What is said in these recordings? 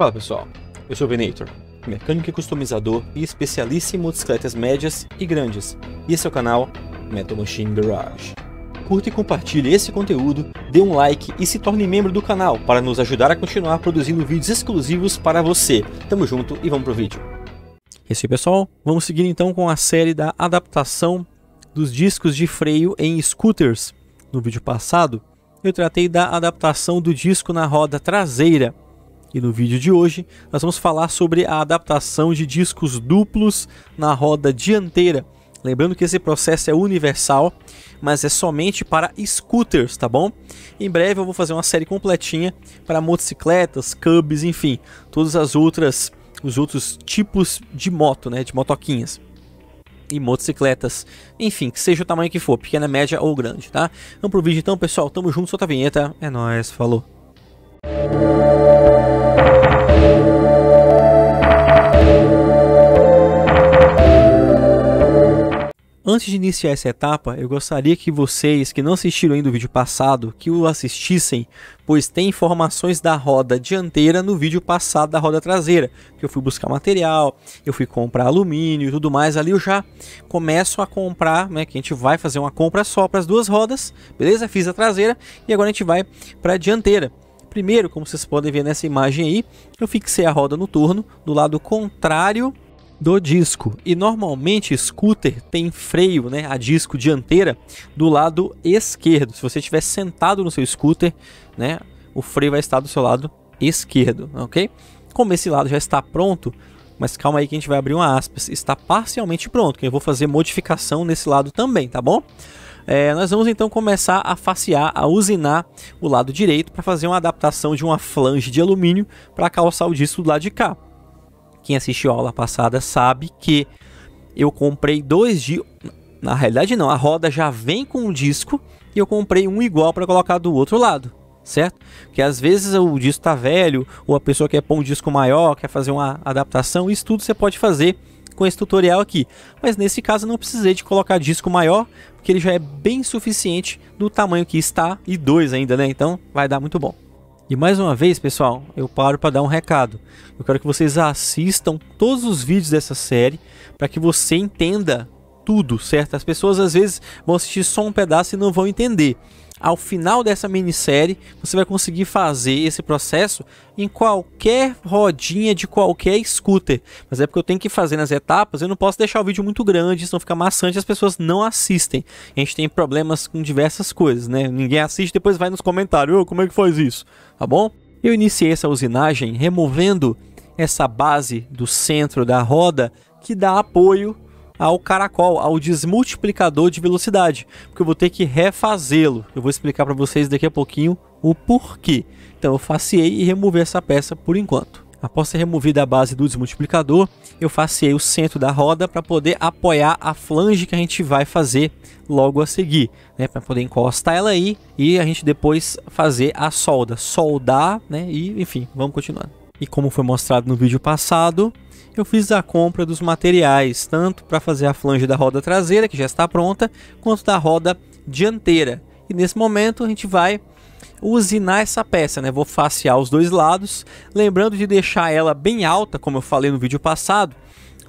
Fala pessoal, eu sou o Venator, mecânico e customizador e especialista em motocicletas médias e grandes, e esse é o canal Metal Machine Garage. Curta e compartilhe esse conteúdo, dê um like e se torne membro do canal para nos ajudar a continuar produzindo vídeos exclusivos para você. Tamo junto e vamos pro vídeo. E é aí pessoal, vamos seguir então com a série da adaptação dos discos de freio em scooters. No vídeo passado, eu tratei da adaptação do disco na roda traseira e no vídeo de hoje nós vamos falar sobre a adaptação de discos duplos na roda dianteira. Lembrando que esse processo é universal, mas é somente para scooters, tá bom? Em breve eu vou fazer uma série completinha para motocicletas, cubs, enfim, todas as outras os outros tipos de moto, né, de motoquinhas e motocicletas, enfim, que seja o tamanho que for, pequena, média ou grande, tá? Vamos pro vídeo então, pessoal, tamo junto, solta a vinheta, é nóis, falou! Antes de iniciar essa etapa, eu gostaria que vocês que não assistiram ainda o vídeo passado, que o assistissem, pois tem informações da roda dianteira no vídeo passado da roda traseira, que eu fui buscar material, eu fui comprar alumínio e tudo mais, ali eu já começo a comprar, né, que a gente vai fazer uma compra só para as duas rodas, beleza? Fiz a traseira e agora a gente vai para a dianteira. Primeiro, como vocês podem ver nessa imagem aí, eu fixei a roda no torno do lado contrário do disco. E normalmente scooter tem freio, né, a disco dianteira do lado esquerdo. Se você estiver sentado no seu scooter, né, o freio vai estar do seu lado esquerdo, OK? Como esse lado já está pronto, mas calma aí que a gente vai abrir uma aspas, está parcialmente pronto, que eu vou fazer modificação nesse lado também, tá bom? É, nós vamos então começar a facear, a usinar o lado direito para fazer uma adaptação de uma flange de alumínio para calçar o disco do lado de cá. Quem assistiu a aula passada sabe que eu comprei dois de. Na realidade, não, a roda já vem com o disco e eu comprei um igual para colocar do outro lado, certo? Porque às vezes o disco tá velho, ou a pessoa quer pôr um disco maior, quer fazer uma adaptação, isso tudo você pode fazer com esse tutorial aqui. Mas nesse caso não precisei de colocar disco maior, porque ele já é bem suficiente do tamanho que está e dois ainda, né? Então vai dar muito bom. E mais uma vez, pessoal, eu paro para dar um recado. Eu quero que vocês assistam todos os vídeos dessa série para que você entenda tudo, certo? As pessoas às vezes vão assistir só um pedaço e não vão entender. Ao final dessa minissérie, você vai conseguir fazer esse processo em qualquer rodinha de qualquer scooter. Mas é porque eu tenho que fazer nas etapas, eu não posso deixar o vídeo muito grande, senão fica maçante as pessoas não assistem. A gente tem problemas com diversas coisas, né? Ninguém assiste, depois vai nos comentários, oh, como é que faz isso? Tá bom? Eu iniciei essa usinagem removendo essa base do centro da roda que dá apoio ao caracol, ao desmultiplicador de velocidade, porque eu vou ter que refazê-lo. Eu vou explicar para vocês daqui a pouquinho o porquê. Então eu faceei e removi essa peça por enquanto. Após ser removida a base do desmultiplicador, eu faceei o centro da roda para poder apoiar a flange que a gente vai fazer logo a seguir, né, para poder encostar ela aí e a gente depois fazer a solda, soldar, né, e enfim, vamos continuando. E como foi mostrado no vídeo passado, eu fiz a compra dos materiais, tanto para fazer a flange da roda traseira, que já está pronta, quanto da roda dianteira. E nesse momento a gente vai usinar essa peça, né? Vou facear os dois lados, lembrando de deixar ela bem alta, como eu falei no vídeo passado,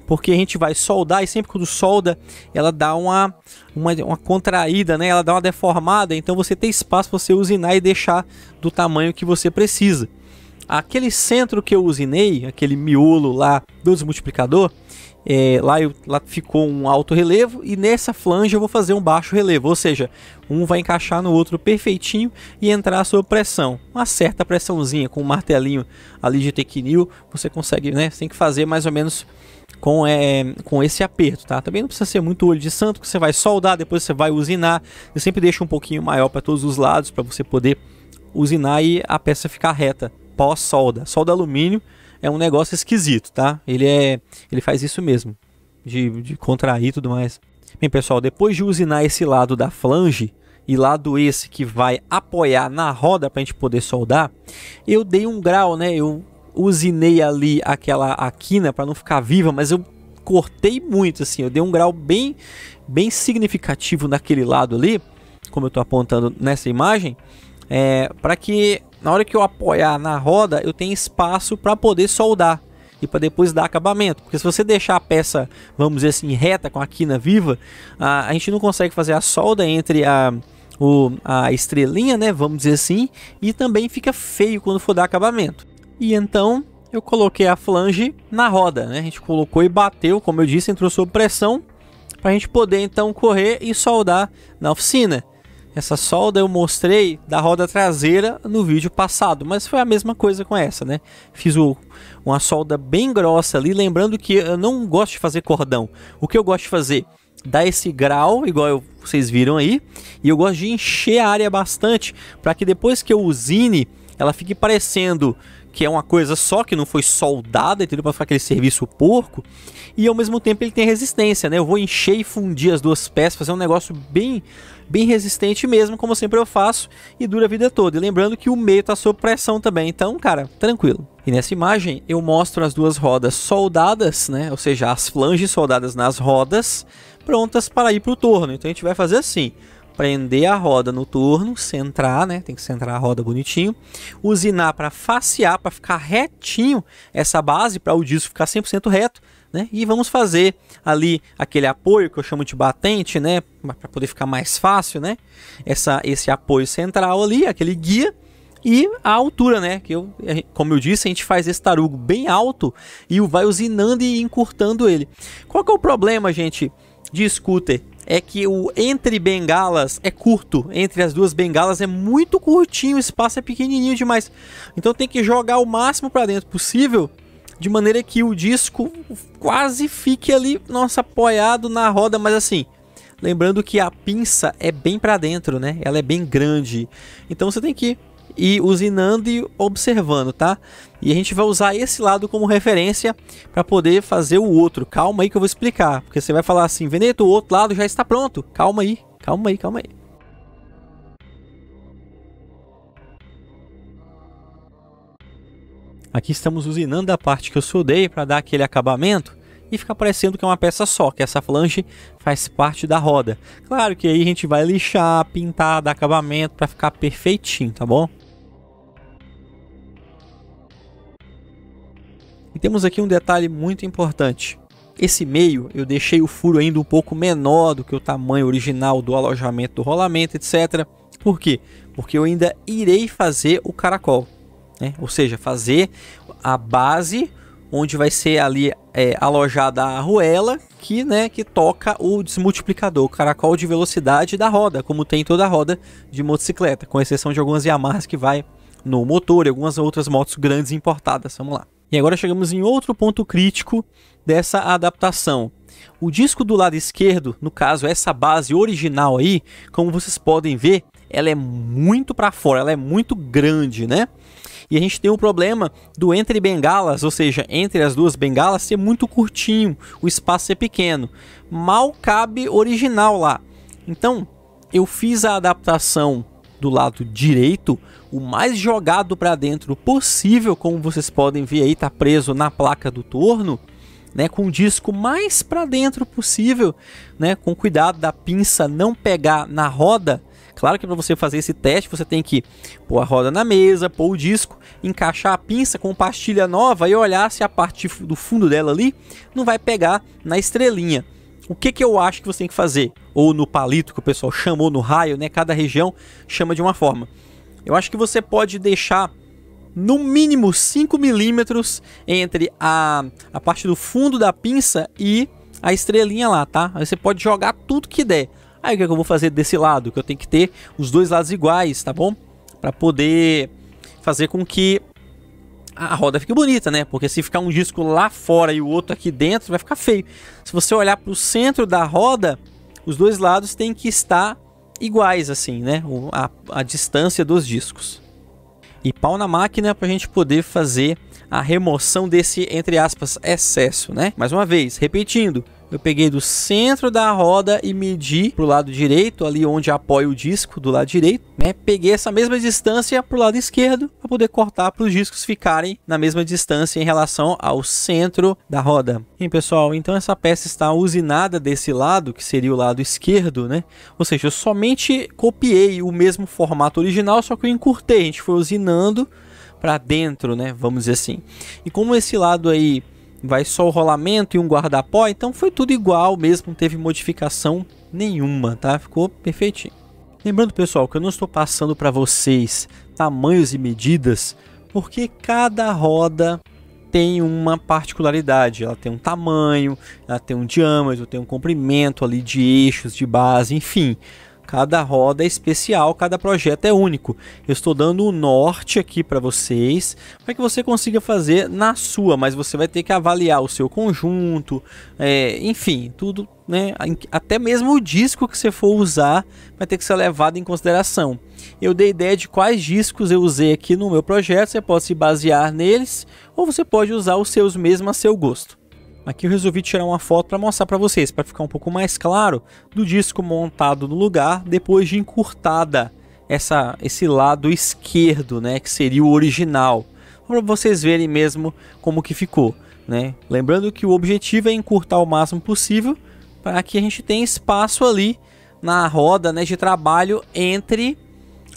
porque a gente vai soldar e sempre quando solda, ela dá uma, uma, uma contraída, né? Ela dá uma deformada, então você tem espaço para você usinar e deixar do tamanho que você precisa. Aquele centro que eu usinei, aquele miolo lá do desmultiplicador, é, lá, eu, lá ficou um alto relevo e nessa flange eu vou fazer um baixo relevo, ou seja, um vai encaixar no outro perfeitinho e entrar sob pressão. Uma certa pressãozinha com um martelinho ali de tequinil, você consegue, né? Você tem que fazer mais ou menos com, é, com esse aperto, tá? Também não precisa ser muito olho de santo, que você vai soldar, depois você vai usinar. Eu sempre deixo um pouquinho maior para todos os lados para você poder usinar e a peça ficar reta pós-solda. Solda alumínio é um negócio esquisito, tá? Ele é, ele faz isso mesmo, de, de contrair e tudo mais. Bem, pessoal, depois de usinar esse lado da flange e lado esse que vai apoiar na roda para a gente poder soldar, eu dei um grau, né? Eu usinei ali aquela quina para não ficar viva, mas eu cortei muito, assim, eu dei um grau bem, bem significativo naquele lado ali, como eu estou apontando nessa imagem, é, para que na hora que eu apoiar na roda, eu tenho espaço para poder soldar e para depois dar acabamento. Porque se você deixar a peça, vamos dizer assim, reta com a quina viva, a, a gente não consegue fazer a solda entre a, o, a estrelinha, né? Vamos dizer assim, e também fica feio quando for dar acabamento. E então eu coloquei a flange na roda, né? A gente colocou e bateu, como eu disse, entrou sob pressão para a gente poder então correr e soldar na oficina. Essa solda eu mostrei da roda traseira no vídeo passado, mas foi a mesma coisa com essa, né? Fiz o, uma solda bem grossa ali, lembrando que eu não gosto de fazer cordão. O que eu gosto de fazer? Dar esse grau, igual eu, vocês viram aí, e eu gosto de encher a área bastante, para que depois que eu usine, ela fique parecendo que é uma coisa só, que não foi soldada, entendeu? Para ficar aquele serviço porco. E ao mesmo tempo ele tem resistência, né? Eu vou encher e fundir as duas peças, fazer um negócio bem bem resistente mesmo, como sempre eu faço, e dura a vida toda. E lembrando que o meio está sob pressão também, então, cara, tranquilo. E nessa imagem eu mostro as duas rodas soldadas, né? Ou seja, as flanges soldadas nas rodas, prontas para ir para o torno. Então a gente vai fazer assim: prender a roda no torno, centrar, né? Tem que centrar a roda bonitinho. Usinar para facear, para ficar retinho essa base, para o disco ficar 100% reto né? E vamos fazer ali aquele apoio que eu chamo de batente, né? Para poder ficar mais fácil, né? Essa, esse apoio central ali, aquele guia e a altura, né? Que eu, como eu disse, a gente faz esse tarugo bem alto e vai usinando e encurtando ele. Qual que é o problema, gente, de scooter? É que o entre bengalas é curto, entre as duas bengalas é muito curtinho, o espaço é pequenininho demais. Então tem que jogar o máximo para dentro possível de maneira que o disco quase fique ali, nossa, apoiado na roda, mas assim, lembrando que a pinça é bem para dentro, né? Ela é bem grande. Então você tem que ir usinando e observando, tá? E a gente vai usar esse lado como referência para poder fazer o outro. Calma aí que eu vou explicar, porque você vai falar assim, Veneto, o outro lado já está pronto. Calma aí, calma aí, calma aí. Aqui estamos usinando a parte que eu soldei para dar aquele acabamento e fica parecendo que é uma peça só, que essa flange faz parte da roda. Claro que aí a gente vai lixar, pintar, dar acabamento para ficar perfeitinho, tá bom? E temos aqui um detalhe muito importante. Esse meio eu deixei o furo ainda um pouco menor do que o tamanho original do alojamento do rolamento, etc. Por quê? Porque eu ainda irei fazer o caracol. Né? Ou seja, fazer a base onde vai ser ali é, alojada a arruela que, né, que toca o desmultiplicador, o caracol de velocidade da roda, como tem toda a roda de motocicleta, com exceção de algumas Yamahas que vai no motor e algumas outras motos grandes importadas. Vamos lá. E agora chegamos em outro ponto crítico dessa adaptação. O disco do lado esquerdo, no caso essa base original aí, como vocês podem ver, ela é muito para fora, ela é muito grande, né? E a gente tem o problema do entre bengalas, ou seja, entre as duas bengalas, ser muito curtinho, o espaço ser pequeno. Mal cabe original lá. Então, eu fiz a adaptação do lado direito, o mais jogado para dentro possível, como vocês podem ver aí, tá preso na placa do torno, né, com o disco mais para dentro possível, né, com cuidado da pinça não pegar na roda, Claro que para você fazer esse teste, você tem que pôr a roda na mesa, pôr o disco, encaixar a pinça com pastilha nova e olhar se a parte do fundo dela ali não vai pegar na estrelinha. O que, que eu acho que você tem que fazer? Ou no palito que o pessoal chamou, no raio, né? Cada região chama de uma forma. Eu acho que você pode deixar no mínimo 5 milímetros entre a, a parte do fundo da pinça e a estrelinha lá, tá? Aí você pode jogar tudo que der. Aí o que, é que eu vou fazer desse lado? Que eu tenho que ter os dois lados iguais, tá bom? Para poder fazer com que a roda fique bonita, né? Porque se ficar um disco lá fora e o outro aqui dentro, vai ficar feio. Se você olhar para o centro da roda, os dois lados têm que estar iguais, assim, né? A, a distância dos discos. E pau na máquina para a gente poder fazer a remoção desse, entre aspas, excesso, né? Mais uma vez, repetindo, eu peguei do centro da roda e medi pro lado direito, ali onde apoia o disco do lado direito, né? Peguei essa mesma distância pro lado esquerdo para poder cortar para os discos ficarem na mesma distância em relação ao centro da roda. E pessoal, então essa peça está usinada desse lado, que seria o lado esquerdo, né? Ou seja, eu somente copiei o mesmo formato original, só que eu encurtei. A gente foi usinando para dentro, né? Vamos dizer assim. E como esse lado aí vai só o rolamento e um guarda-pó, então foi tudo igual mesmo, não teve modificação nenhuma, tá? Ficou perfeitinho. Lembrando, pessoal, que eu não estou passando para vocês tamanhos e medidas, porque cada roda tem uma particularidade, ela tem um tamanho, ela tem um diâmetro, tem um comprimento ali de eixos, de base, enfim. Cada roda é especial, cada projeto é único. Eu estou dando o um norte aqui para vocês, para que você consiga fazer na sua, mas você vai ter que avaliar o seu conjunto, é, enfim, tudo, né? Até mesmo o disco que você for usar vai ter que ser levado em consideração. Eu dei ideia de quais discos eu usei aqui no meu projeto, você pode se basear neles ou você pode usar os seus mesmo a seu gosto. Aqui eu resolvi tirar uma foto para mostrar para vocês, para ficar um pouco mais claro, do disco montado no lugar depois de encurtada essa, esse lado esquerdo, né, que seria o original, para vocês verem mesmo como que ficou. Né? Lembrando que o objetivo é encurtar o máximo possível para que a gente tenha espaço ali na roda né, de trabalho entre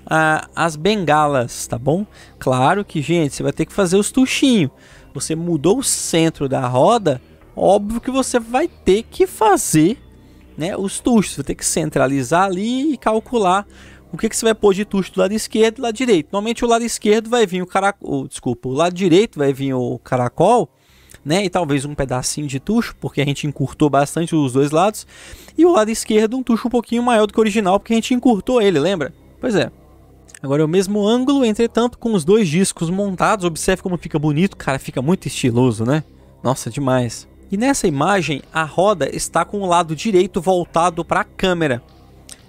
ah, as bengalas, tá bom? Claro que, gente, você vai ter que fazer os tuchinhos. Você mudou o centro da roda, óbvio que você vai ter que fazer né, os tuchos. vai ter que centralizar ali e calcular o que, que você vai pôr de tucho do lado esquerdo e do lado direito. Normalmente o lado esquerdo vai vir o caracol, desculpa, o lado direito vai vir o caracol, né, e talvez um pedacinho de tucho, porque a gente encurtou bastante os dois lados, e o lado esquerdo um tucho um pouquinho maior do que o original, porque a gente encurtou ele, lembra? Pois é. Agora é o mesmo ângulo, entretanto, com os dois discos montados, observe como fica bonito, cara, fica muito estiloso, né? Nossa, demais. E nessa imagem, a roda está com o lado direito voltado para a câmera.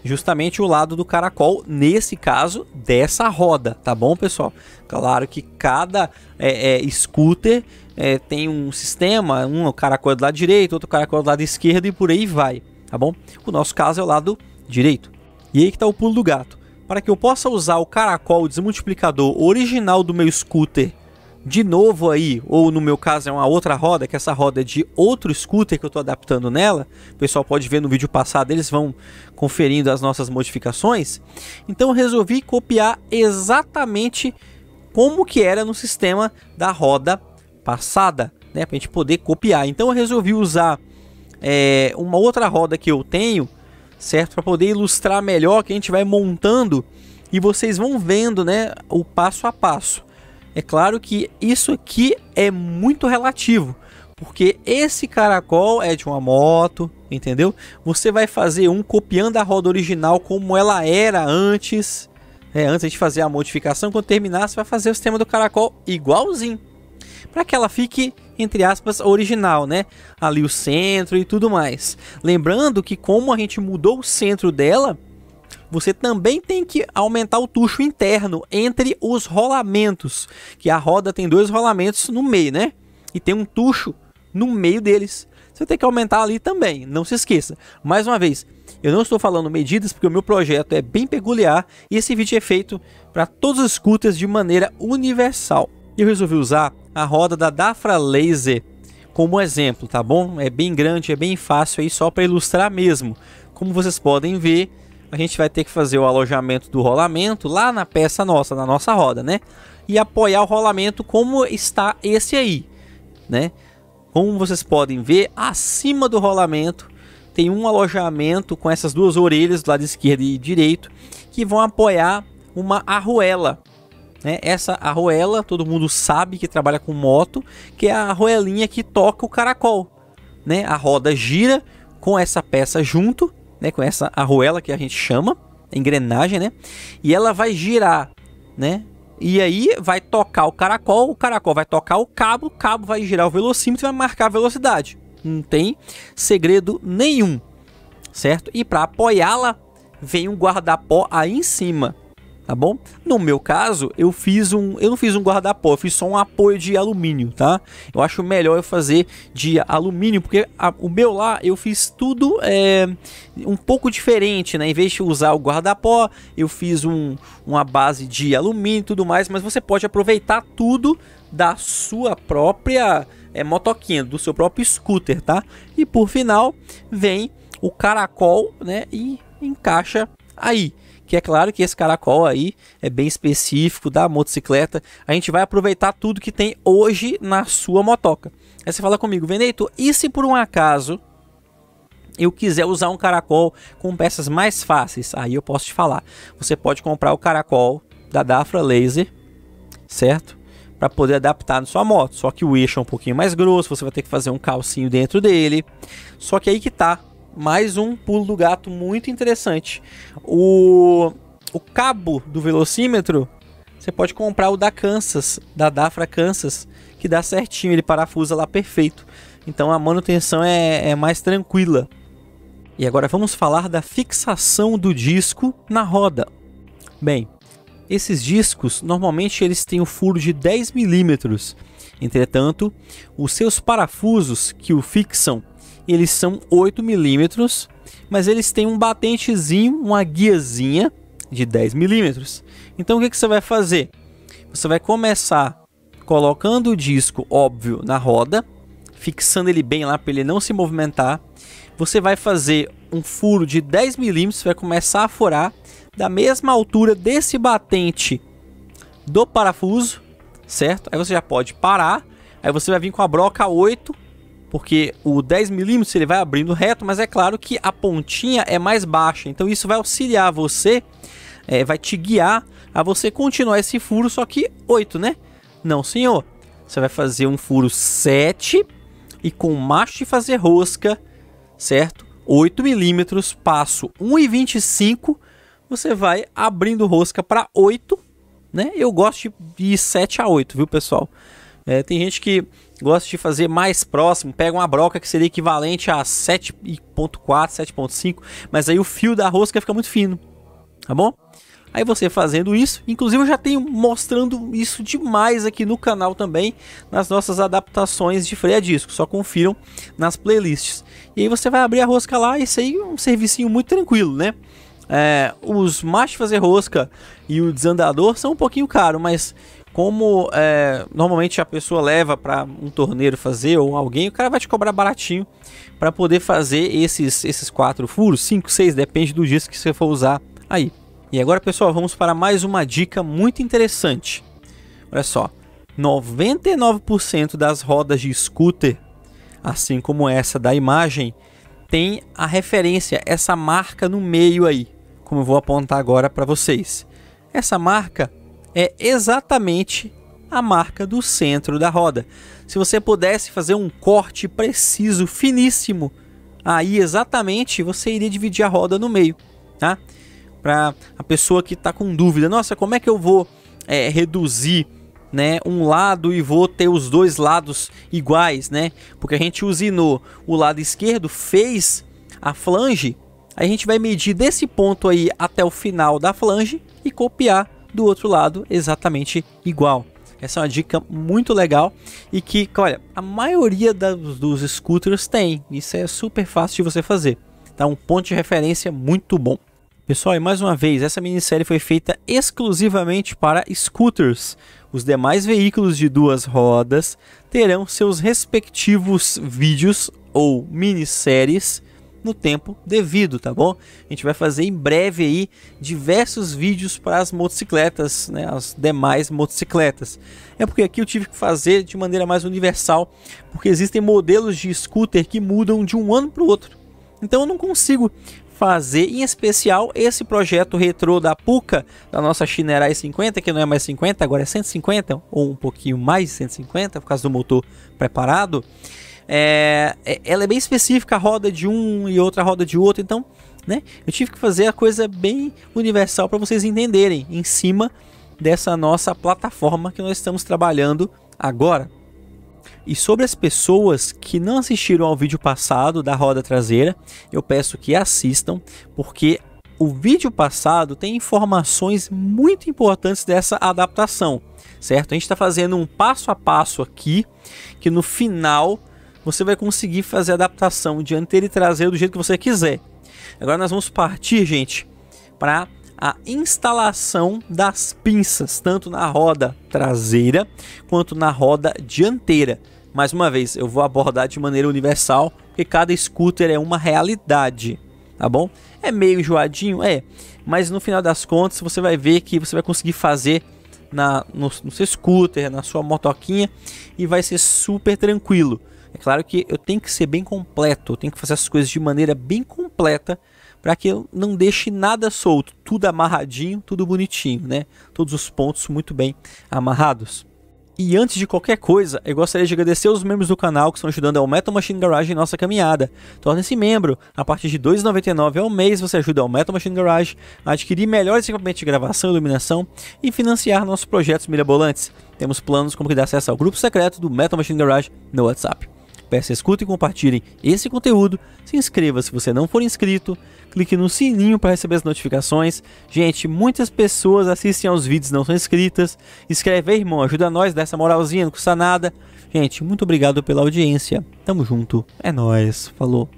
Justamente o lado do caracol, nesse caso, dessa roda, tá bom, pessoal? Claro que cada é, é, scooter é, tem um sistema, um caracol é do lado direito, outro caracol é do lado esquerdo e por aí vai, tá bom? O nosso caso é o lado direito. E aí que está o pulo do gato. Para que eu possa usar o caracol desmultiplicador original do meu scooter de novo aí, ou no meu caso é uma outra roda, que essa roda é de outro scooter que eu estou adaptando nela. O pessoal pode ver no vídeo passado, eles vão conferindo as nossas modificações. Então resolvi copiar exatamente como que era no sistema da roda passada, né, para a gente poder copiar. Então eu resolvi usar é, uma outra roda que eu tenho, certo, para poder ilustrar melhor que a gente vai montando e vocês vão vendo, né, o passo a passo. É claro que isso aqui é muito relativo, porque esse caracol é de uma moto, entendeu? Você vai fazer um copiando a roda original como ela era antes, é, antes de fazer a modificação, quando terminar você vai fazer o sistema do caracol igualzinho, para que ela fique entre aspas original, né? Ali o centro e tudo mais. Lembrando que como a gente mudou o centro dela, você também tem que aumentar o tucho interno entre os rolamentos, que a roda tem dois rolamentos no meio, né? E tem um tucho no meio deles. Você tem que aumentar ali também, não se esqueça. Mais uma vez, eu não estou falando medidas porque o meu projeto é bem peculiar e esse vídeo é feito para todos os scooters de maneira universal. Eu resolvi usar a roda da Dafra Laser como exemplo, tá bom? É bem grande, é bem fácil aí só para ilustrar mesmo. Como vocês podem ver, a gente vai ter que fazer o alojamento do rolamento lá na peça nossa, na nossa roda, né? E apoiar o rolamento como está esse aí, né? Como vocês podem ver, acima do rolamento tem um alojamento com essas duas orelhas do lado esquerdo e direito que vão apoiar uma arruela. Né? Essa arruela, todo mundo sabe que trabalha com moto, que é a arruelinha que toca o caracol. Né? A roda gira com essa peça junto né, com essa arruela que a gente chama, engrenagem, né? E ela vai girar, né? E aí vai tocar o caracol, o caracol vai tocar o cabo, o cabo vai girar o velocímetro e vai marcar a velocidade. Não tem segredo nenhum, certo? E para apoiá-la, vem um guarda-pó aí em cima, tá bom? No meu caso, eu fiz um, eu não fiz um guarda-pó, eu fiz só um apoio de alumínio, tá? Eu acho melhor eu fazer de alumínio, porque a, o meu lá eu fiz tudo é, um pouco diferente, né? Em vez de usar o guarda-pó, eu fiz um, uma base de alumínio e tudo mais, mas você pode aproveitar tudo da sua própria é, motoquinha, do seu próprio scooter, tá? E por final, vem o caracol, né? E encaixa aí que é claro que esse caracol aí é bem específico da motocicleta. A gente vai aproveitar tudo que tem hoje na sua motoca. Aí você fala comigo, Veneto, e se por um acaso eu quiser usar um caracol com peças mais fáceis? Aí eu posso te falar. Você pode comprar o caracol da Dafra Laser, certo? para poder adaptar na sua moto. Só que o eixo é um pouquinho mais grosso, você vai ter que fazer um calcinho dentro dele. Só que aí que tá, mais um pulo do gato muito interessante. O, o cabo do velocímetro, você pode comprar o da Kansas, da Dafra Kansas, que dá certinho, ele parafusa lá perfeito. Então a manutenção é, é mais tranquila. E agora vamos falar da fixação do disco na roda. Bem, esses discos normalmente eles têm o um furo de 10 milímetros. Entretanto, os seus parafusos que o fixam eles são 8 milímetros, mas eles têm um batentezinho, uma guiazinha de 10 milímetros. Então o que, que você vai fazer? Você vai começar colocando o disco, óbvio, na roda, fixando ele bem lá para ele não se movimentar. Você vai fazer um furo de 10 milímetros, vai começar a furar da mesma altura desse batente do parafuso, certo? Aí você já pode parar, aí você vai vir com a broca 8 porque o 10mm ele vai abrindo reto, mas é claro que a pontinha é mais baixa, então isso vai auxiliar você, é, vai te guiar a você continuar esse furo, só que 8, né? Não, senhor. Você vai fazer um furo 7 e com macho e fazer rosca, certo? 8 mm passo 1,25, você vai abrindo rosca para 8, né? Eu gosto de ir 7 a 8, viu, pessoal? É, tem gente que gosto de fazer mais próximo, pega uma broca que seria equivalente a 7.4, 7.5, mas aí o fio da rosca fica muito fino, tá bom? Aí você fazendo isso, inclusive eu já tenho mostrando isso demais aqui no canal também, nas nossas adaptações de freio a disco, só confiram nas playlists. E aí você vai abrir a rosca lá, isso aí é um servicinho muito tranquilo, né? É, os machos fazer rosca e o desandador são um pouquinho caro, mas como é, normalmente a pessoa leva para um torneiro fazer ou alguém, o cara vai te cobrar baratinho para poder fazer esses, esses quatro furos, cinco, seis depende do disco que você for usar aí. E agora, pessoal, vamos para mais uma dica muito interessante. Olha só, 99% das rodas de scooter, assim como essa da imagem, tem a referência, essa marca no meio aí, como eu vou apontar agora para vocês. Essa marca é exatamente a marca do centro da roda. Se você pudesse fazer um corte preciso, finíssimo, aí exatamente você iria dividir a roda no meio, tá? Para a pessoa que está com dúvida, nossa, como é que eu vou é, reduzir né, um lado e vou ter os dois lados iguais, né? Porque a gente usinou o lado esquerdo, fez a flange, a gente vai medir desse ponto aí até o final da flange e copiar do outro lado exatamente igual. Essa é uma dica muito legal e que, olha, a maioria dos, dos scooters tem. Isso é super fácil de você fazer. Tá um ponto de referência muito bom. Pessoal, e mais uma vez, essa minissérie foi feita exclusivamente para scooters. Os demais veículos de duas rodas terão seus respectivos vídeos ou minisséries no tempo devido, tá bom? A gente vai fazer em breve aí diversos vídeos para as motocicletas, né, as demais motocicletas. É porque aqui eu tive que fazer de maneira mais universal, porque existem modelos de scooter que mudam de um ano para o outro. Então eu não consigo fazer, em especial, esse projeto retrô da Puca, da nossa Shinerai 50, que não é mais 50, agora é 150, ou um pouquinho mais de 150, por causa do motor preparado. É, é, ela é bem específica, roda de um e outra roda de outro, então, né? Eu tive que fazer a coisa bem universal para vocês entenderem em cima dessa nossa plataforma que nós estamos trabalhando agora. E sobre as pessoas que não assistiram ao vídeo passado da roda traseira, eu peço que assistam, porque o vídeo passado tem informações muito importantes dessa adaptação, certo? A gente está fazendo um passo a passo aqui, que no final você vai conseguir fazer a adaptação dianteira e traseira do jeito que você quiser. Agora nós vamos partir, gente, para a instalação das pinças, tanto na roda traseira quanto na roda dianteira. Mais uma vez, eu vou abordar de maneira universal, porque cada scooter é uma realidade, tá bom? É meio enjoadinho, é, mas no final das contas você vai ver que você vai conseguir fazer na, no, no seu scooter, na sua motoquinha e vai ser super tranquilo. É claro que eu tenho que ser bem completo, eu tenho que fazer as coisas de maneira bem completa para que eu não deixe nada solto, tudo amarradinho, tudo bonitinho, né? Todos os pontos muito bem amarrados. E antes de qualquer coisa, eu gostaria de agradecer aos membros do canal que estão ajudando ao Metal Machine Garage em nossa caminhada. Torne-se membro. A partir de R$ 2,99 ao mês você ajuda ao Metal Machine Garage a adquirir melhores equipamentos de gravação e iluminação e financiar nossos projetos mirabolantes. Temos planos como que dar acesso ao grupo secreto do Metal Machine Garage no WhatsApp. Peço escuta e compartilhem esse conteúdo. Se inscreva se você não for inscrito. Clique no sininho para receber as notificações. Gente, muitas pessoas assistem aos vídeos não são inscritas. Escreve aí, irmão, ajuda nós, dá essa moralzinha, não custa nada. Gente, muito obrigado pela audiência. Tamo junto. É nós. Falou.